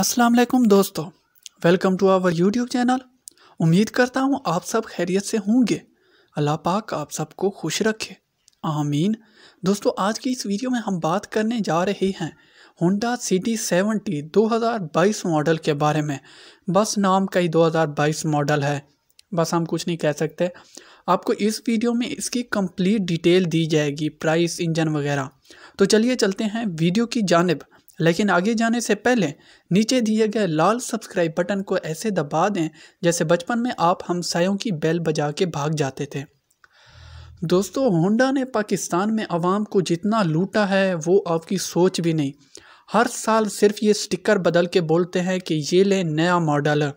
अस्सलाम वालेकुम दोस्तों welcome to our YouTube channel उम्मीद करता हूँ आप सब खैरियत से होंगे अल्लाह पाक आप सबको खुश रखे आमीन दोस्तों आज की इस वीडियो में हम बात करने जा रहे हैं होंडा सिटी हज़ार 2022 मॉडल के बारे में बस नाम का ही 2022 मॉडल है बस हम कुछ नहीं कह सकते आपको इस वीडियो में इसकी कंप्लीट डिटेल दी जाएगी प्राइस इंजन वगैरह तो चलिए चलते हैं वीडियो की जानब लेकिन आगे जाने से पहले नीचे दिए गए लाल सब्सक्राइब बटन को ऐसे दबा दें जैसे बचपन में आप हमसायों की बेल बजा के भाग जाते थे दोस्तों होंडा ने पाकिस्तान में आवाम को जितना लूटा है वो आपकी सोच भी नहीं हर साल सिर्फ ये स्टिकर बदल के बोलते हैं कि ये ले नया मॉडल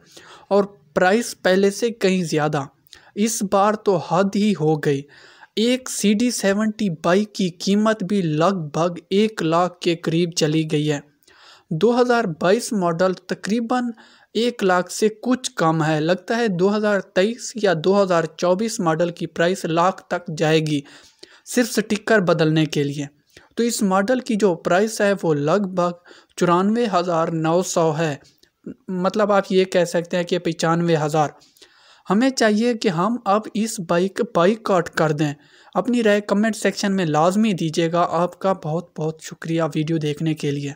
और प्राइस पहले से कहीं ज़्यादा इस बार तो हद ही हो गई एक सी डी सेवेंटी बाइक की कीमत भी लगभग एक लाख के करीब चली गई है 2022 मॉडल तकरीबन एक लाख से कुछ कम है लगता है 2023 या 2024 मॉडल की प्राइस लाख तक जाएगी सिर्फ स्टिकर बदलने के लिए तो इस मॉडल की जो प्राइस है वो लगभग चौरानवे हज़ार नौ सौ है मतलब आप ये कह सकते हैं कि पचानवे हज़ार हमें चाहिए कि हम अब इस बाइक बाइक आउट कर दें अपनी राय कमेंट सेक्शन में लाजमी दीजिएगा आपका बहुत बहुत शुक्रिया वीडियो देखने के लिए